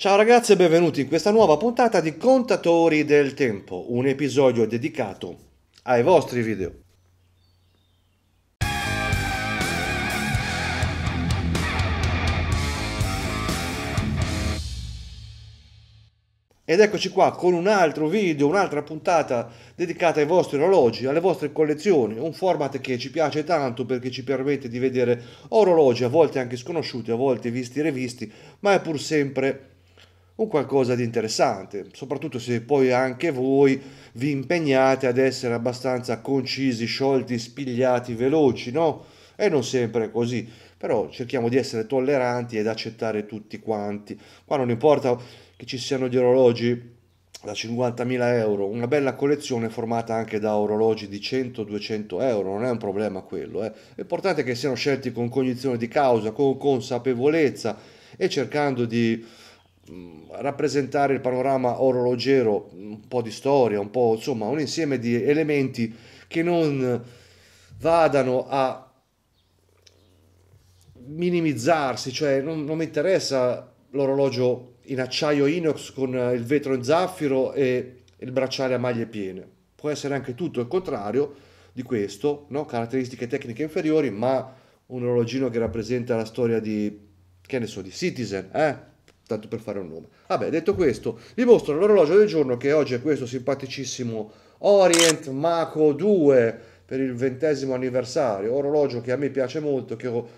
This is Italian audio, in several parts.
Ciao ragazzi e benvenuti in questa nuova puntata di Contatori del Tempo, un episodio dedicato ai vostri video. Ed eccoci qua con un altro video, un'altra puntata dedicata ai vostri orologi, alle vostre collezioni, un format che ci piace tanto perché ci permette di vedere orologi a volte anche sconosciuti, a volte visti e revisti, ma è pur sempre un qualcosa di interessante, soprattutto se poi anche voi vi impegnate ad essere abbastanza concisi, sciolti, spigliati, veloci, no? E non sempre è così, però cerchiamo di essere tolleranti ed accettare tutti quanti. Qua non importa che ci siano gli orologi da 50.000 euro, una bella collezione formata anche da orologi di 100-200 euro, non è un problema quello, eh. L'importante è che siano scelti con cognizione di causa, con consapevolezza e cercando di Mm, rappresentare il panorama orologero, un po' di storia, un po' insomma un insieme di elementi che non vadano a minimizzarsi, cioè non, non mi interessa l'orologio in acciaio inox con eh, il vetro in zaffiro e il bracciale a maglie piene. Può essere anche tutto il contrario di questo, no? caratteristiche tecniche inferiori, ma un orologino che rappresenta la storia di, che ne so, di Citizen, eh? tanto per fare un nome. Vabbè, detto questo, vi mostro l'orologio del giorno che oggi è questo simpaticissimo Orient Mako 2 per il ventesimo anniversario, orologio che a me piace molto, che, ho,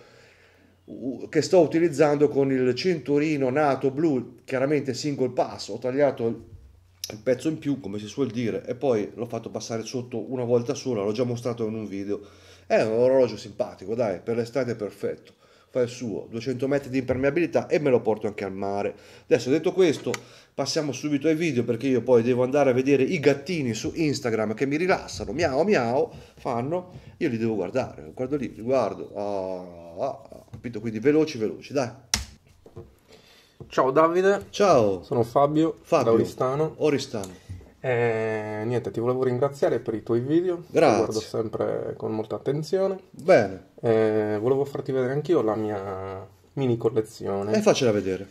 che sto utilizzando con il cinturino nato blu, chiaramente single pass, ho tagliato il pezzo in più, come si suol dire, e poi l'ho fatto passare sotto una volta sola, l'ho già mostrato in un video. È un orologio simpatico, dai, per l'estate è perfetto fa il suo, 200 metri di impermeabilità e me lo porto anche al mare. Adesso detto questo passiamo subito ai video perché io poi devo andare a vedere i gattini su Instagram che mi rilassano, miau miau, fanno, io li devo guardare, guardo lì, li guardo, ah, ah, ah capito? Quindi veloci veloci, dai. Ciao Davide. Ciao. Sono Fabio. Fabio. Da Oristano. Oristano. E niente, ti volevo ringraziare per i tuoi video. Grazie. Li guardo sempre con molta attenzione. Bene. E volevo farti vedere anch'io la mia mini collezione. E faccela vedere.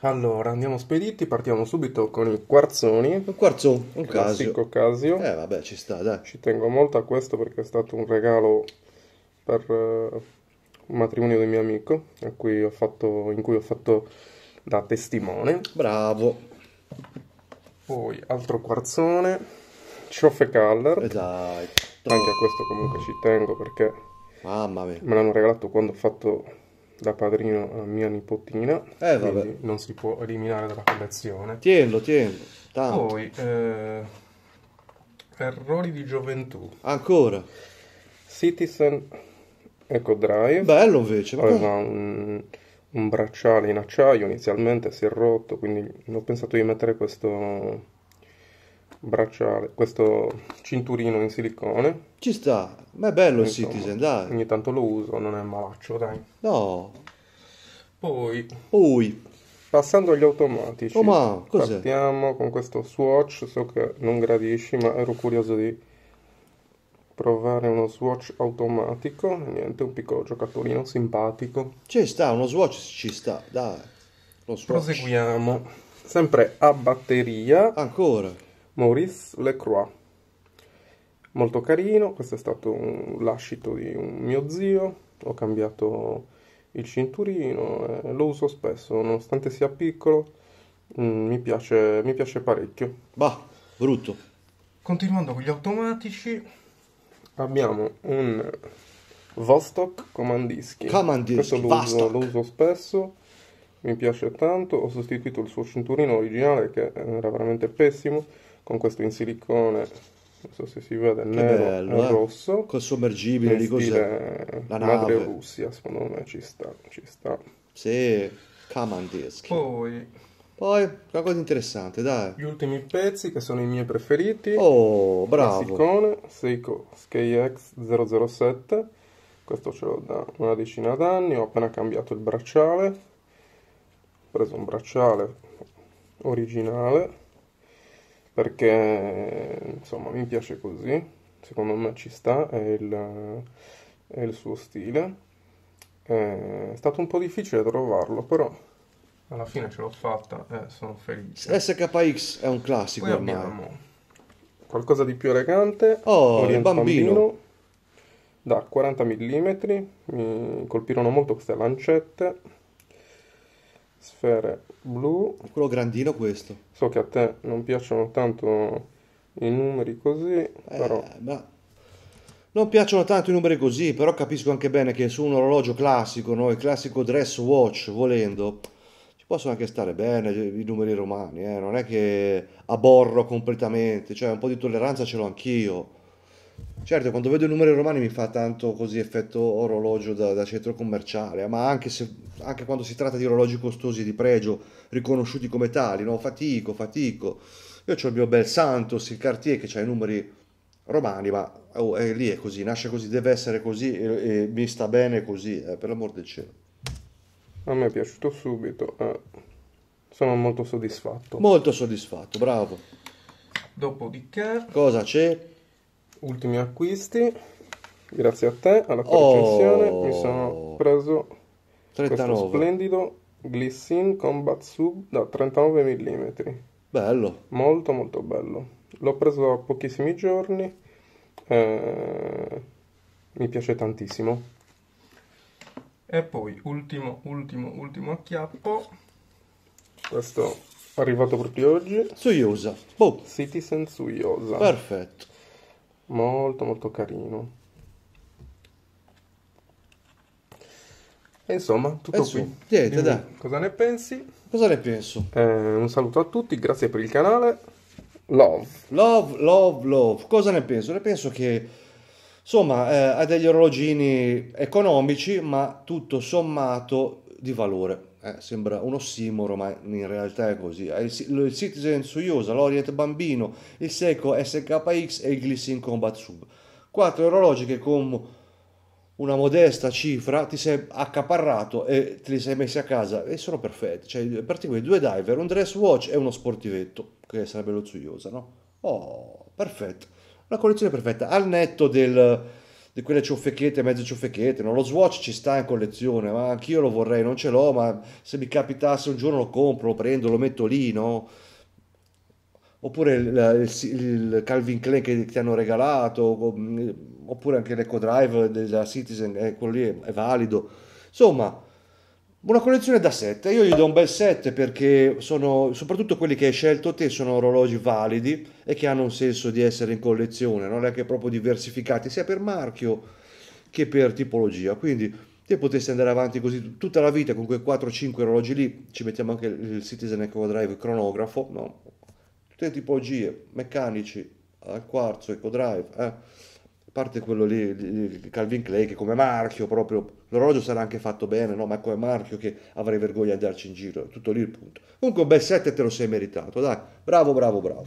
Allora, andiamo spediti, partiamo subito con i quarzoni. Un quarzo, un classico casio. casio. Eh vabbè, ci sta, dai. Ci tengo molto a questo perché è stato un regalo per uh, un matrimonio di mio amico, cui fatto, in cui ho fatto da testimone. Bravo. Poi altro quarzone, Schoffecaller. Esatto. Anche a questo comunque ci tengo perché Mamma mia. me l'hanno regalato quando ho fatto da padrino a mia nipotina. Eh, vabbè. Non si può eliminare dalla collezione. Tienilo, tienilo. Tanto. Poi, eh, errori di gioventù. Ancora. Citizen Eco Drive. Bello invece. Aveva un un bracciale in acciaio, inizialmente si è rotto, quindi ho pensato di mettere questo bracciale, questo cinturino in silicone. Ci sta, ma è bello il Citizen, dai. Ogni tanto lo uso, non è malaccio, dai. No. Poi, Poi. passando agli automatici, oh, ma, cos'è? partiamo con questo Swatch, so che non gradisci, ma ero curioso di provare uno Swatch automatico, niente, un piccolo giocattolino simpatico. Ci sta, uno Swatch ci sta, dai. Lo Swatch. Proseguiamo, sempre a batteria. Ancora. Maurice Lecroix. Molto carino, questo è stato un lascito di un mio zio, ho cambiato il cinturino, eh, lo uso spesso, nonostante sia piccolo, mh, mm, mi, piace, mi piace parecchio. Bah, brutto. Continuando con gli automatici, abbiamo un Vostok Comandischi. Comandischi. Questo lo uso, lo uso, spesso, mi piace tanto. Ho sostituito il suo cinturino originale che era veramente pessimo con questo in silicone. Non so se si vede che nero bello, e eh? rosso. Col sommergibile di cos'è? La madre Russia, secondo me ci sta, ci sta. Sì, Comandischi. Poi poi qualcosa di interessante, dai. Gli ultimi pezzi che sono i miei preferiti. Oh, bravo. Classicone, Seiko KX007. Questo ce l'ho da una decina d'anni, ho appena cambiato il bracciale. Ho preso un bracciale originale perché insomma mi piace così, secondo me ci sta, è il, è il suo stile. È stato un po' difficile trovarlo, però alla fine ce l'ho fatta e eh, sono felice. SKX è un classico Poi ormai. Qualcosa di più elegante. Oh, Orient il bambino. bambino. Da 40 mm, mi colpirono molto queste lancette. Sfere blu. Quello grandino questo. So che a te non piacciono tanto i numeri così, eh, però... Ma... Non piacciono tanto i numeri così, però capisco anche bene che su un orologio classico, no? il classico dress watch, volendo, possono anche stare bene i numeri romani, eh? non è che aborro completamente, cioè un po' di tolleranza ce l'ho anch'io. Certo, quando vedo i numeri romani mi fa tanto così effetto orologio da, da centro commerciale, ma anche, se, anche, quando si tratta di orologi costosi di pregio, riconosciuti come tali, no? fatico, fatico. Io ho il mio bel Santos, il Cartier che ha i numeri romani, ma oh, è eh, lì è così, nasce così, deve essere così e, e mi sta bene così, eh, per l'amor del cielo. A me è piaciuto subito, eh, sono molto soddisfatto. Molto soddisfatto, bravo. Dopodiché... Cosa c'è? Ultimi acquisti, grazie a te, alla tua oh, recensione, mi sono preso 39. questo splendido Glissin Combat Sub da 39 mm. Bello. Molto molto bello. L'ho preso da pochissimi giorni, eh, mi piace tantissimo e poi ultimo ultimo ultimo acchiappo questo è arrivato proprio oggi Suyosa boh. Citizen Suyosa perfetto molto molto carino e insomma tutto su, eh qui niente, dai. cosa ne pensi? cosa ne penso? Eh, un saluto a tutti grazie per il canale love love love love cosa ne penso? ne penso che Insomma, eh, ha degli orologini economici, ma tutto sommato di valore. Eh, sembra un ossimoro, ma in realtà è così. Il, il Citizen Soyuza, l'Orient Bambino, il Seiko SKX e il Glissin Combat Sub. Quattro orologi che con una modesta cifra ti sei accaparrato e te li sei messi a casa e sono perfetti. Cioè, praticamente due diver, un dress watch e uno sportivetto, che sarebbe lo Soyuza, no? Oh, perfetto una collezione perfetta, al netto del, di quelle ciuffecchiette, mezzo ciuffecchiette, no? lo Swatch ci sta in collezione, ma anch'io lo vorrei, non ce l'ho, ma se mi capitasse un giorno lo compro, lo prendo, lo metto lì, no? Oppure il, il, il Calvin Klein che ti hanno regalato, mm, oppure anche l'Eco Drive della Citizen, eh, quello lì è, è valido. Insomma, una collezione da 7, io gli do un bel 7 perché sono, soprattutto quelli che hai scelto te sono orologi validi e che hanno un senso di essere in collezione, non è che proprio diversificati sia per marchio che per tipologia, quindi te potresti andare avanti così tutta la vita con quei 4-5 orologi lì, ci mettiamo anche il Citizen Eco Drive cronografo, no? tutte le tipologie, meccanici, al quarzo, Eco Drive, eh? parte quello lì, Calvin Clay, che come marchio proprio, l'orologio sarà anche fatto bene, no? ma come marchio che avrei vergogna di andarci in giro, tutto lì il punto. Comunque un bel 7 te lo sei meritato, dai, bravo, bravo, bravo.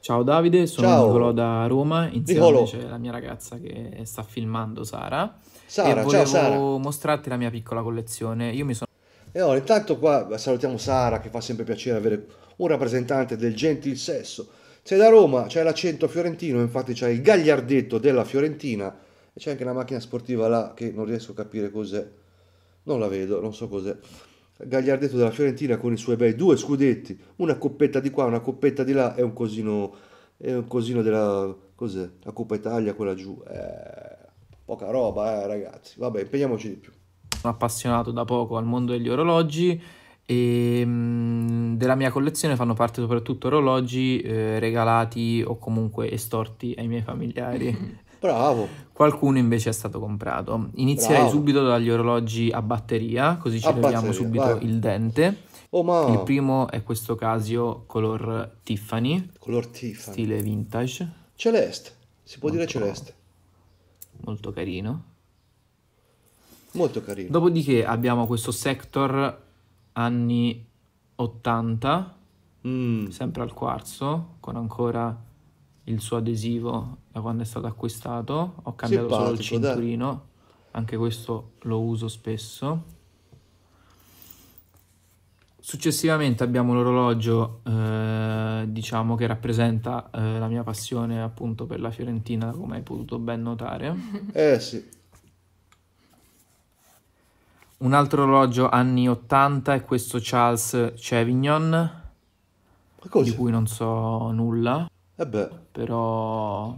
Ciao Davide, sono Ciao. Nicolò da Roma, insieme c'è la mia ragazza che sta filmando Sara. Sara, e ciao Sara. mostrarti la mia piccola collezione. Io mi sono e allora, intanto qua salutiamo Sara che fa sempre piacere avere un rappresentante del gentil sesso sei da Roma c'è l'accento fiorentino, infatti c'è il gagliardetto della Fiorentina e c'è anche una macchina sportiva là che non riesco a capire cos'è, non la vedo, non so cos'è. Gagliardetto della Fiorentina con i suoi bei due scudetti, una coppetta di qua, una coppetta di là è un cosino, è un cosino della cos'è? La Coppa Italia, quella giù. Eh, poca roba, eh, ragazzi. Vabbè, impegniamoci di più. Sono appassionato da poco al mondo degli orologi e ehm, della mia collezione fanno parte soprattutto orologi eh, regalati o comunque estorti ai miei familiari. Bravo. Qualcuno invece è stato comprato. Inizierei Bravo. subito dagli orologi a batteria, così ci a subito vai. il dente. Oh, ma... Il primo è questo Casio color Tiffany, color Tiffany. stile vintage. Celeste, si può molto, dire celeste. Molto carino. Molto carino. Dopodiché abbiamo questo Sector anni 80, mm. sempre al quarzo, con ancora il suo adesivo da quando è stato acquistato. Ho cambiato solo il cinturino, dai. anche questo lo uso spesso. Successivamente abbiamo l'orologio, eh, diciamo che rappresenta eh, la mia passione appunto per la Fiorentina, come hai potuto ben notare. Eh sì un altro orologio anni 80 è questo Charles Chevignon, di cui non so nulla, E eh beh. però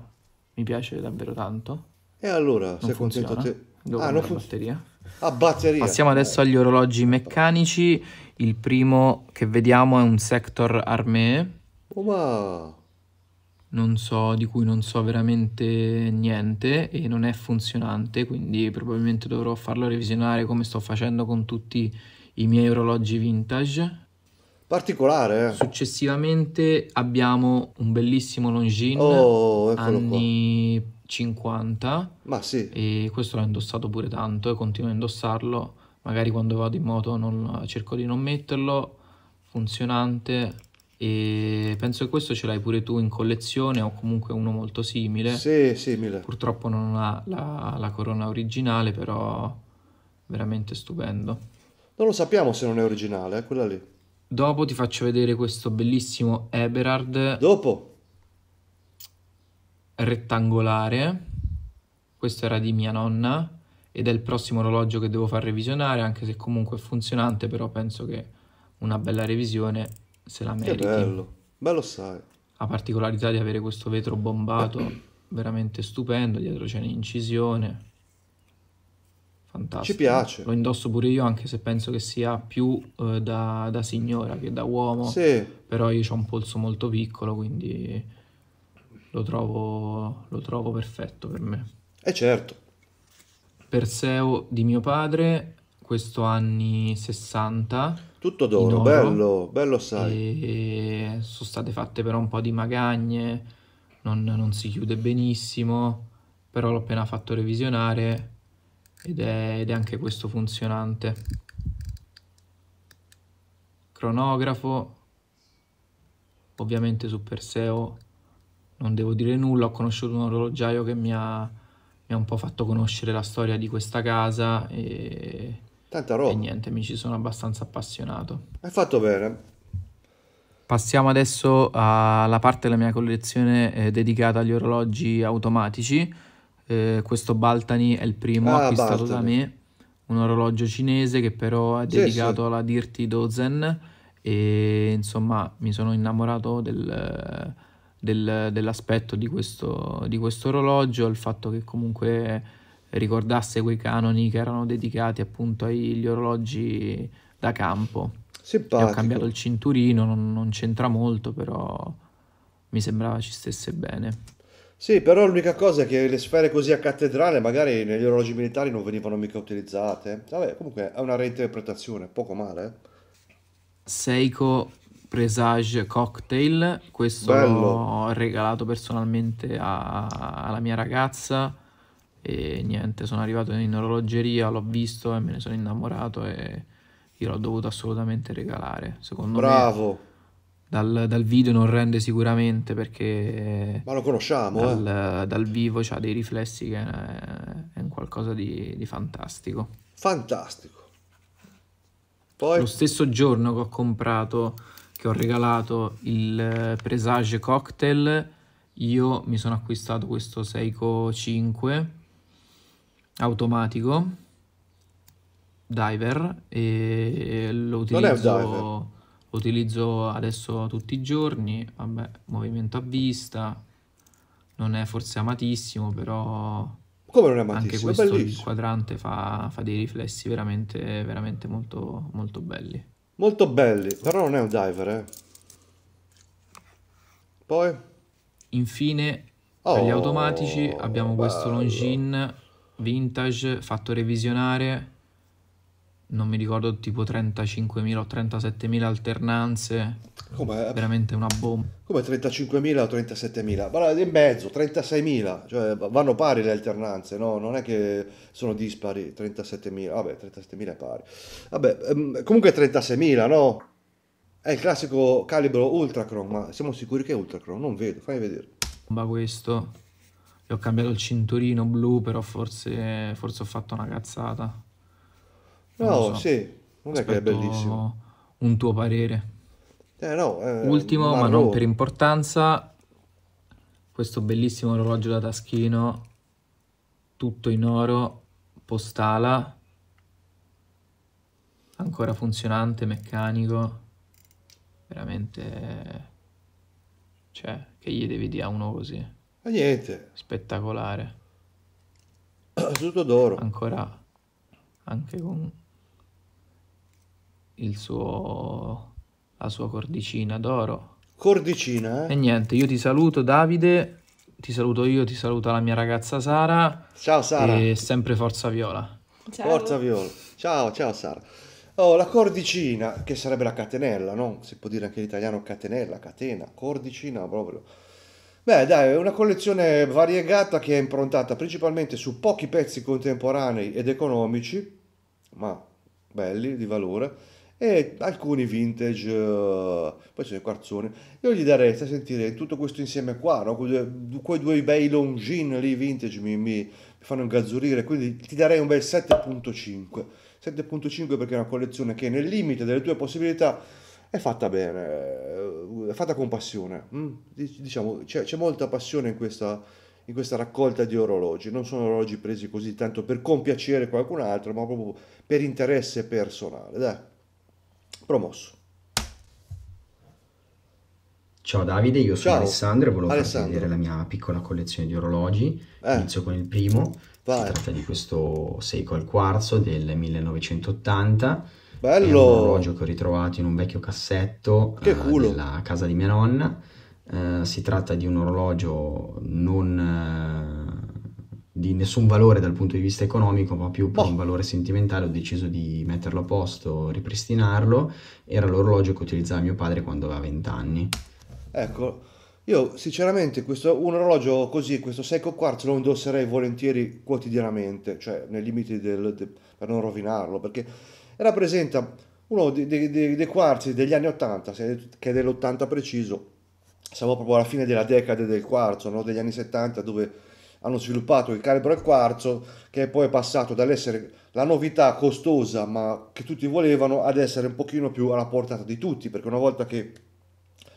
mi piace davvero tanto. E allora, non sei funziona. contento te? Dopo ah, non funziona. batteria. Ah, batteria. Passiamo adesso agli orologi meccanici. Il primo che vediamo è un Sector Armée. Oh, ma non so, di cui non so veramente niente e non è funzionante, quindi probabilmente dovrò farlo revisionare come sto facendo con tutti i miei orologi vintage. Particolare. Eh. Successivamente abbiamo un bellissimo Longines oh, anni qua. 50. Ma sì. E questo l'ho indossato pure tanto e continuo a indossarlo. Magari quando vado in moto non, cerco di non metterlo. Funzionante e penso che questo ce l'hai pure tu in collezione o comunque uno molto simile. Sì, simile. Purtroppo non ha la, la corona originale, però veramente stupendo. Non lo sappiamo se non è originale, eh, quella lì. Dopo ti faccio vedere questo bellissimo Eberhard. Dopo? Rettangolare. Questo era di mia nonna ed è il prossimo orologio che devo far revisionare, anche se comunque è funzionante, però penso che una bella revisione se la meriti. Che bello, bello sai. La particolarità di avere questo vetro bombato veramente stupendo, dietro c'è un'incisione. Fantastico. Ci piace. Lo indosso pure io anche se penso che sia più eh, da, da, signora che da uomo. Sì. Però io ho un polso molto piccolo, quindi lo trovo, lo trovo perfetto per me. E eh, certo. Perseo di mio padre, questo anni 60 tutto d'oro, bello, bello sai. sono state fatte però un po' di magagne, non, non si chiude benissimo, però l'ho appena fatto revisionare ed è, ed è anche questo funzionante. Cronografo, ovviamente su Perseo non devo dire nulla, ho conosciuto un orologiaio che mi ha, mi ha un po' fatto conoscere la storia di questa casa e Tanta roba. E niente, mi ci sono abbastanza appassionato. Hai fatto bene. Passiamo adesso alla parte della mia collezione eh, dedicata agli orologi automatici. Eh, questo Baltani è il primo ah, acquistato Baltani. da me, un orologio cinese che però è sì, dedicato sì. alla Dirty Dozen e insomma mi sono innamorato del, del, dell'aspetto di questo, di questo orologio, il fatto che comunque ricordasse quei canoni che erano dedicati appunto agli orologi da campo. Simpatico. E ho cambiato il cinturino, non, non c'entra molto, però mi sembrava ci stesse bene. Sì, però l'unica cosa è che le sfere così a cattedrale magari negli orologi militari non venivano mica utilizzate. Vabbè, comunque è una reinterpretazione, poco male. Eh. Seiko Presage Cocktail, questo Bello. l'ho regalato personalmente a, alla mia ragazza e niente, sono arrivato in orologeria, l'ho visto e me ne sono innamorato e gliel'ho dovuto assolutamente regalare. Secondo Bravo. me dal, dal, video non rende sicuramente perché... Ma lo conosciamo. Dal, eh. dal vivo ha dei riflessi che eh, è, un qualcosa di, di, fantastico. Fantastico. Poi... Lo stesso giorno che ho comprato, che ho regalato il eh, Presage Cocktail, io mi sono acquistato questo Seiko 5 automatico, diver, e lo utilizzo, lo utilizzo adesso tutti i giorni, vabbè, movimento a vista, non è forse amatissimo, però... Come non è amatissimo? Anche questo il quadrante fa, fa dei riflessi veramente, veramente molto, molto belli. Molto belli, però non è un diver, eh. Poi? Infine, oh, per gli oh, automatici abbiamo bello. questo longin vintage fatto revisionare, non mi ricordo tipo 35.000 o 37.000 alternanze. Com'è? Veramente una bomba. Come 35.000 o 37.000? Ma in mezzo, 36.000, cioè vanno pari le alternanze, no? Non è che sono dispari, 37.000, vabbè, 37.000 è pari. Vabbè, ehm, comunque 36.000, no? È il classico calibro Ultracron, ma siamo sicuri che è Ultracron? Non vedo, fai vedere. Ma questo e ho cambiato il cinturino blu, però forse, forse ho fatto una cazzata. Non no, so. sì, non è che è bellissimo. Un tuo parere. Eh, no, eh, Ultimo, ma non per importanza, questo bellissimo orologio da taschino, tutto in oro, postala, ancora funzionante, meccanico, veramente... Cioè, che gli devi dire a uno così? Ma niente. Spettacolare. Tutto d'oro. Ancora anche con il suo la sua cordicina d'oro. Cordicina, eh? E niente, io ti saluto Davide, ti saluto io, ti saluto la mia ragazza Sara. Ciao Sara. E sempre Forza Viola. Ciao. Forza Viola. Ciao, ciao Sara. Oh, la cordicina, che sarebbe la catenella, no? Si può dire anche in italiano catenella, catena, cordicina proprio Beh, dai, è una collezione variegata che è improntata principalmente su pochi pezzi contemporanei ed economici, ma belli, di valore, e alcuni vintage, eh, poi c'è il quarzone. Io gli darei, sta a sentire, tutto questo insieme qua, no? quei, due, bei longin lì vintage mi, mi, mi fanno ingazzurire, quindi ti darei un bel 7.5. 7.5 perché è una collezione che nel limite delle tue possibilità è fatta bene, eh, è fatta con passione. Mm? Diciamo, c'è, c'è molta passione in questa, in questa raccolta di orologi. Non sono orologi presi così tanto per compiacere qualcun altro, ma proprio per interesse personale. Dai, promosso. Ciao Davide, io sono Ciao. Alessandro e volevo Alessandro. farti vedere la mia piccola collezione di orologi. Eh. Inizio con il primo, Vai. si tratta di questo Seiko al quarzo del 1980 Bello! È un orologio che ho ritrovato in un vecchio cassetto che eh, culo. della casa di mia nonna. Uh, si tratta di un orologio non uh, di nessun valore dal punto di vista economico, ma più per oh. un valore sentimentale. Ho deciso di metterlo a posto, ripristinarlo. Era l'orologio che utilizzava mio padre quando aveva 20 anni. Ecco, io sinceramente questo, un orologio così, questo Seiko Quartz lo indosserei volentieri quotidianamente, cioè nei limiti del, de, per non rovinarlo, perché rappresenta uno dei, dei, dei quarti degli anni 80, che è dell'80 preciso, siamo proprio alla fine della decade del quarzo, no? degli anni 70, dove hanno sviluppato il calibro al quarzo, che poi è passato dall'essere la novità costosa, ma che tutti volevano, ad essere un pochino più alla portata di tutti, perché una volta che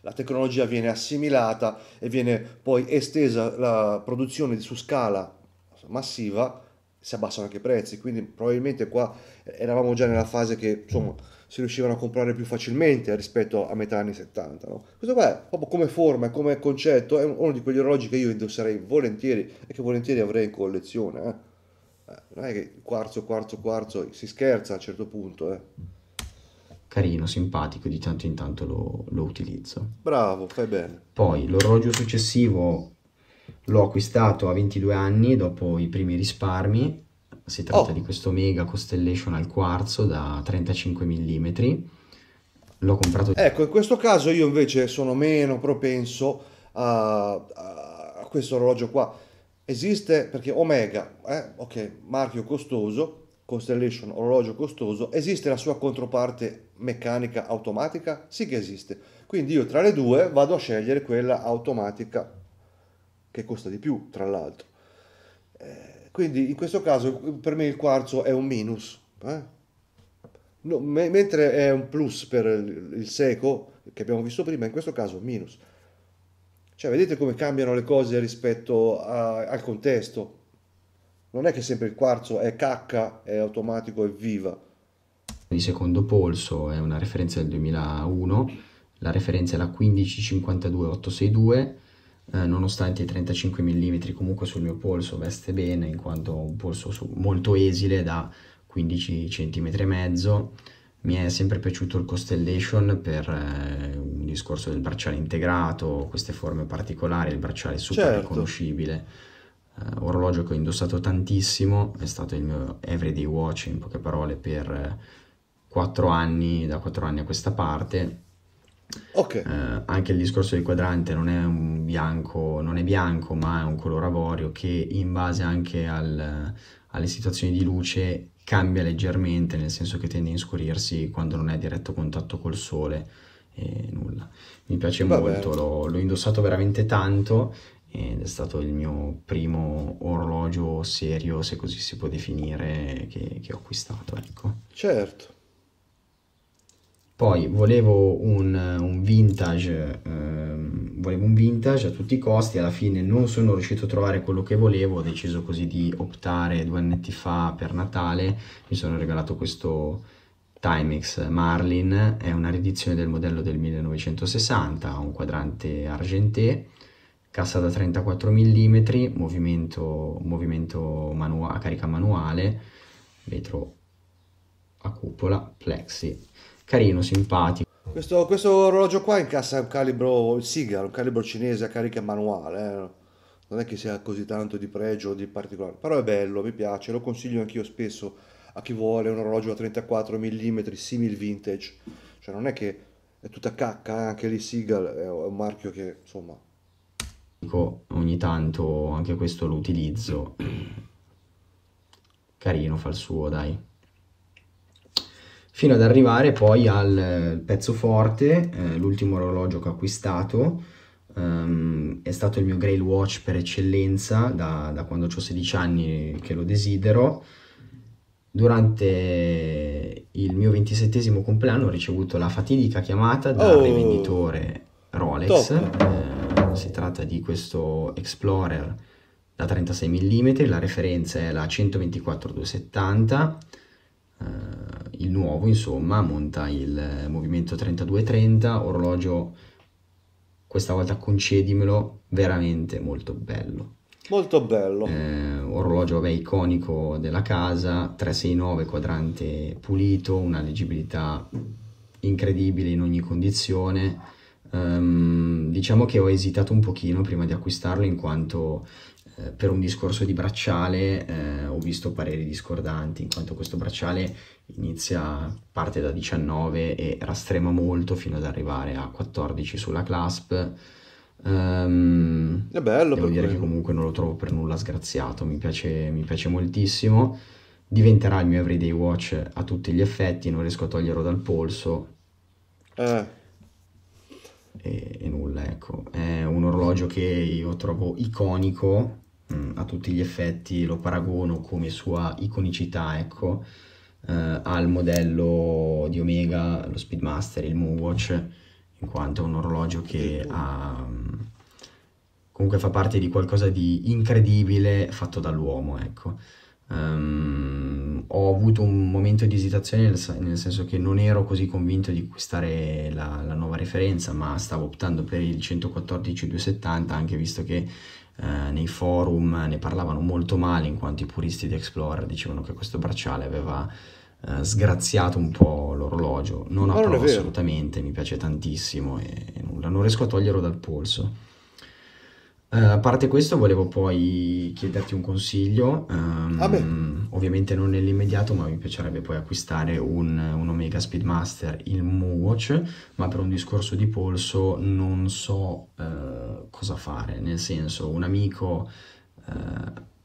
la tecnologia viene assimilata e viene poi estesa la produzione su scala massiva, si abbassano anche i prezzi, quindi probabilmente qua eravamo già nella fase che insomma si riuscivano a comprare più facilmente rispetto a metà anni 70. No? Questo qua è proprio come forma, e come concetto, è uno di quegli orologi che io indosserei volentieri e che volentieri avrei in collezione. Eh. eh? Non è che quarzo, quarzo, quarzo, si scherza a un certo punto. Eh? Carino, simpatico, di tanto in tanto lo, lo utilizzo. Bravo, fai bene. Poi l'orologio successivo L'ho acquistato a 22 anni dopo i primi risparmi. Si tratta oh. di questo Mega Constellation al quarzo da 35 mm. L'ho comprato. Ecco, in questo caso io invece sono meno propenso a, a questo orologio qua. Esiste perché Omega, eh, ok, marchio costoso, Constellation, orologio costoso, esiste la sua controparte meccanica automatica? Sì che esiste. Quindi io tra le due vado a scegliere quella automatica che costa di più, tra l'altro. Eh, quindi in questo caso per me il quarzo è un minus. Eh? No, me- mentre è un plus per il, il seco che abbiamo visto prima, in questo caso è minus. Cioè, vedete come cambiano le cose rispetto a, al contesto. Non è che sempre il quarzo è cacca, è automatico e viva. Di secondo polso è una referenza del 2001, la referenza è la 1552862 eh, nonostante i 35 mm comunque sul mio polso veste bene in quanto ho un polso molto esile da 15 cm e mezzo mi è sempre piaciuto il Constellation per eh, un discorso del bracciale integrato, queste forme particolari, il bracciale super certo. riconoscibile. Eh, orologio che ho indossato tantissimo, è stato il mio everyday watch in poche parole per eh, 4 anni, da 4 anni a questa parte Okay. Eh, anche il discorso del quadrante non è un bianco, non è bianco, ma è un colore avorio che in base anche al, alle situazioni di luce cambia leggermente, nel senso che tende a inscurirsi quando non è a diretto contatto col sole e nulla. Mi piace Vabbè. molto, l'ho, l'ho indossato veramente tanto ed è stato il mio primo orologio serio, se così si può definire, che, che ho acquistato. Ecco. Certo. Poi volevo un, eh, un vintage, ehm, volevo un vintage a tutti i costi, alla fine non sono riuscito a trovare quello che volevo, ho deciso così di optare due anni fa per Natale, mi sono regalato questo Timex Marlin, è una riedizione del modello del 1960, un quadrante argentè, cassa da 34 mm, movimento, movimento a carica manuale, vetro a cupola, plexi carino, simpatico. Questo, questo orologio qua incassa un calibro, il un calibro cinese a carica manuale, eh. non è che sia così tanto di pregio o di particolare, però è bello, mi piace, lo consiglio anch'io spesso a chi vuole un orologio a 34 mm simil vintage, cioè non è che è tutta cacca, eh? anche lì Seagal è un marchio che insomma... Ogni tanto anche questo lo utilizzo, carino fa il suo dai fino ad arrivare poi al eh, pezzo forte, eh, l'ultimo orologio che ho acquistato, um, è stato il mio Grail Watch per eccellenza da, da quando ho 16 anni che lo desidero. Durante il mio ventisettesimo compleanno ho ricevuto la fatidica chiamata dal oh, rivenditore Rolex, eh, si tratta di questo Explorer da 36 mm, la referenza è la 124-270, eh, il nuovo insomma monta il eh, movimento 32-30 orologio questa volta concedimelo veramente molto bello molto bello eh, orologio vabbè, iconico della casa 369 quadrante pulito una leggibilità incredibile in ogni condizione um, diciamo che ho esitato un pochino prima di acquistarlo in quanto eh, per un discorso di bracciale eh, ho visto pareri discordanti in quanto questo bracciale inizia, parte da 19 e rastrema molto fino ad arrivare a 14 sulla clasp. Um, è bello devo dire quello. che comunque non lo trovo per nulla sgraziato, mi piace, mi piace moltissimo. Diventerà il mio everyday watch a tutti gli effetti, non riesco a toglierlo dal polso. Eh. E, e, nulla, ecco. È un orologio che io trovo iconico mh, mm, a tutti gli effetti, lo paragono come sua iconicità, ecco eh, al modello di Omega, lo Speedmaster, il Moonwatch, in quanto è un orologio che ha, mm, comunque fa parte di qualcosa di incredibile fatto dall'uomo, ecco. Um, ho avuto un momento di esitazione nel, nel, senso che non ero così convinto di acquistare la, la nuova referenza, ma stavo optando per il 114 270 anche visto che eh, nei forum ne parlavano molto male in quanto i puristi di Explorer dicevano che questo bracciale aveva eh, sgraziato un po' l'orologio. Non approvo assolutamente, mi piace tantissimo e, e nulla, non riesco a toglierlo dal polso. Uh, a parte questo, volevo poi chiederti un consiglio. Um, ah ovviamente non nell'immediato, ma mi piacerebbe poi acquistare un, un Omega Speedmaster, il Moowatch, ma per un discorso di polso non so uh, cosa fare. Nel senso, un amico, uh,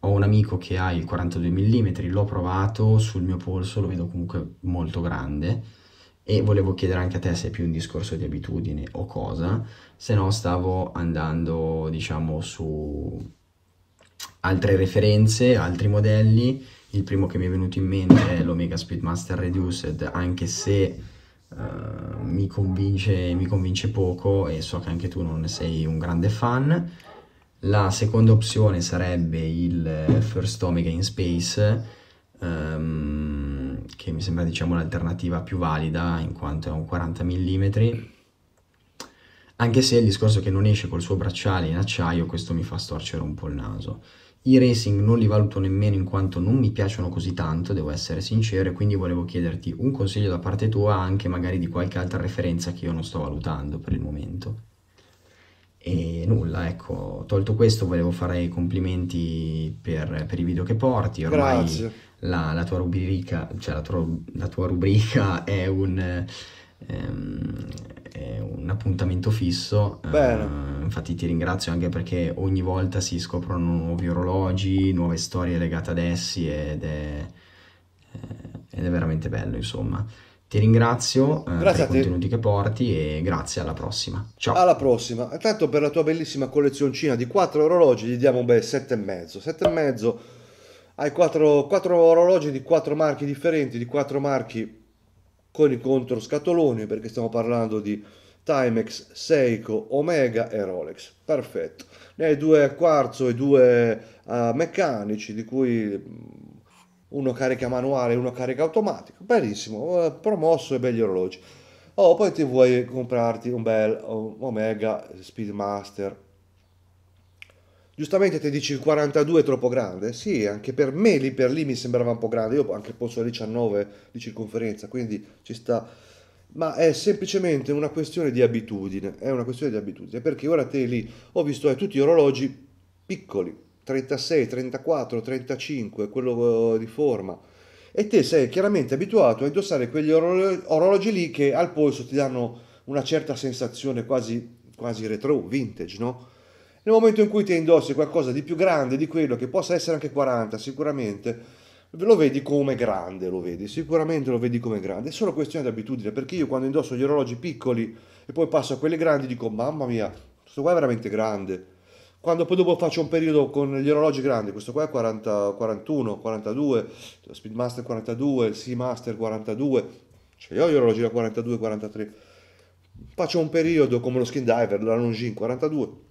ho un amico che ha il 42 mm, l'ho provato, sul mio polso lo vedo comunque molto grande e volevo chiedere anche a te se è più un discorso di abitudine o cosa, se no stavo andando diciamo su altre referenze, altri modelli, il primo che mi è venuto in mente è l'Omega Speedmaster Reduced, anche se uh, mi, convince, mi convince poco e so che anche tu non ne sei un grande fan. La seconda opzione sarebbe il eh, First Omega in Space. Um, che mi sembra diciamo l'alternativa più valida in quanto è un 40 mm anche se il discorso che non esce col suo bracciale in acciaio questo mi fa storcere un po' il naso i racing non li valuto nemmeno in quanto non mi piacciono così tanto, devo essere sincero, e quindi volevo chiederti un consiglio da parte tua, anche magari di qualche altra referenza che io non sto valutando per il momento. E nulla, ecco, tolto questo volevo fare i complimenti per, per i video che porti, ormai Grazie la, la tua rubrica, cioè la tua, la tua rubrica è un, ehm, è un appuntamento fisso. Uh, infatti ti ringrazio anche perché ogni volta si scoprono nuovi orologi, nuove storie legate ad essi ed è, eh, ed è veramente bello, insomma. Ti ringrazio eh, grazie per i contenuti che porti e grazie, alla prossima. Ciao. Alla prossima. Intanto per la tua bellissima collezioncina di quattro orologi gli diamo un bel 7,5. 7,5 hai quattro, quattro orologi di quattro marchi differenti, di quattro marchi con i controscatoloni, perché stiamo parlando di Timex, Seiko, Omega e Rolex. Perfetto. Ne hai due a quarzo e due uh, meccanici, di cui mm, uno carica manuale e uno carica automatico. Benissimo, eh, promosso e begli orologi. Oh, poi ti vuoi comprarti un bel Omega Speedmaster Giustamente te dici il 42 è troppo grande? Sì, anche per me lì per lì mi sembrava un po' grande, io anche posso 19 di circonferenza, quindi ci sta. Ma è semplicemente una questione di abitudine, è una questione di abitudine, perché ora te lì ho visto eh, tutti gli orologi piccoli, 36, 34, 35, quello eh, di forma, e te sei chiaramente abituato a indossare quegli orologi lì che al polso ti danno una certa sensazione quasi, quasi retro, vintage, no? Nel momento in cui ti indossi qualcosa di più grande di quello che possa essere anche 40, sicuramente lo vedi come grande, lo vedi, sicuramente lo vedi come grande, è solo questione di abitudine, perché io quando indosso gli orologi piccoli e poi passo a quelli grandi dico mamma mia, questo qua è veramente grande. Quando poi dopo faccio un periodo con gli orologi grandi, questo qua è 40, 41, 42, Speedmaster 42, Seamaster 42, cioè io ho gli orologi da 42, 43. Faccio un periodo come lo skin diver, la longin 42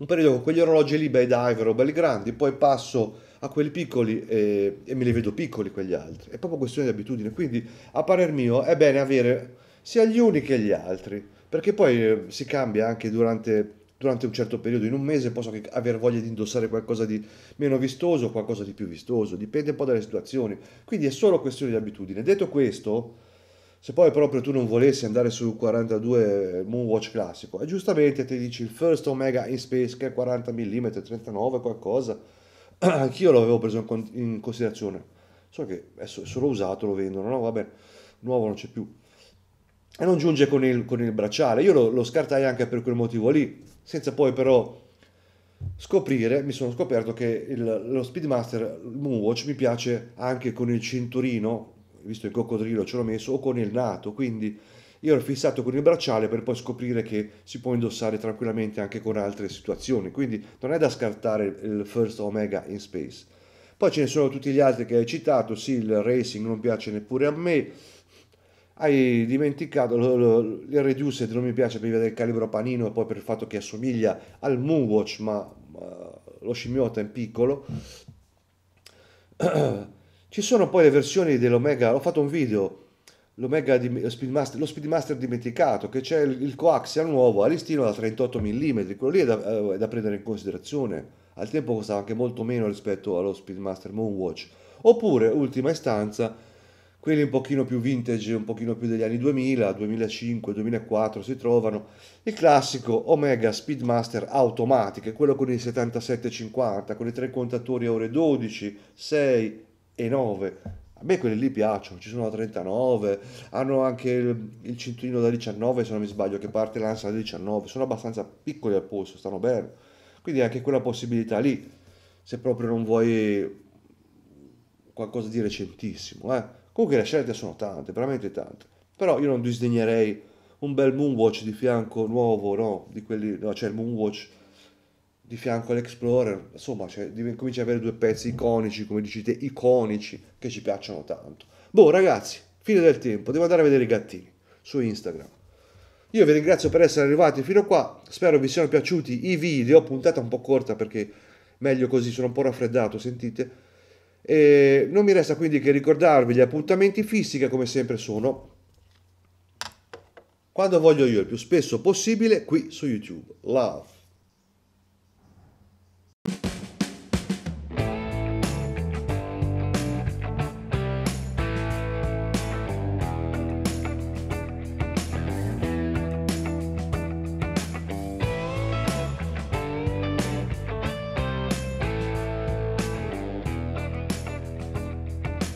un periodo con quegli orologi lì bei davvero belli grandi, poi passo a quelli piccoli e, e, me li vedo piccoli quegli altri. È proprio questione di abitudine, quindi a parer mio è bene avere sia gli uni che gli altri, perché poi eh, si cambia anche durante, durante, un certo periodo, in un mese posso anche aver voglia di indossare qualcosa di meno vistoso o qualcosa di più vistoso, dipende un po' dalle situazioni, quindi è solo questione di abitudine. Detto questo, se poi proprio tu non volessi andare su 42 eh, Moonwatch classico, e giustamente ti dici il First Omega in Space che è 40 mm, 39 qualcosa, anch'io l'avevo preso in considerazione, so che è solo usato, lo vendono, no? Vabbè, nuovo non c'è più. E non giunge con il, con il bracciale, io lo, lo scartai anche per quel motivo lì, senza poi però scoprire, mi sono scoperto che il, lo Speedmaster Moonwatch mi piace anche con il cinturino visto il coccodrillo ce l'ho messo, o con il nato, quindi io ero fissato con il bracciale per poi scoprire che si può indossare tranquillamente anche con altre situazioni, quindi non è da scartare il First Omega in Space. Poi ce ne sono tutti gli altri che hai citato, sì, il racing non piace neppure a me, hai dimenticato il Reduced non mi piace per via del calibro panino e poi per il fatto che assomiglia al Moonwatch ma, ma eh, lo scimmiota in piccolo eh, ci sono poi le versioni dell'Omega, ho fatto un video, l'Omega di, Speedmaster, lo Speedmaster dimenticato, che c'è il, il coaxial nuovo a listino da 38 mm, quello lì è da, eh, è da prendere in considerazione, al tempo costava anche molto meno rispetto allo Speedmaster Moonwatch. Oppure, ultima istanza, quelli un pochino più vintage, un pochino più degli anni 2000, 2005, 2004 si trovano, il classico Omega Speedmaster automatiche, quello con i 7750, con i tre contatori a ore 12, 6, e 9. A me quelli lì piacciono, ci sono da 39, hanno anche il, il, cinturino da 19 se non mi sbaglio, che parte l'ansa da 19, sono abbastanza piccoli al posto, stanno bene. Quindi anche quella possibilità lì, se proprio non vuoi qualcosa di recentissimo. Eh. Comunque le scelte sono tante, veramente tante. Però io non disdegnerei un bel Moonwatch di fianco nuovo, no? Di quelli, no, cioè il Moonwatch di fianco all'Explorer, insomma, cioè, cominci ad avere due pezzi iconici, come dicite, iconici, che ci piacciono tanto. Boh, ragazzi, fine del tempo, devo andare a vedere i gattini su Instagram. Io vi ringrazio per essere arrivati fino a qua, spero vi siano piaciuti i video, puntata un po' corta perché meglio così, sono un po' raffreddato, sentite. E non mi resta quindi che ricordarvi gli appuntamenti fissi che come sempre sono quando voglio io il più spesso possibile qui su YouTube. Love.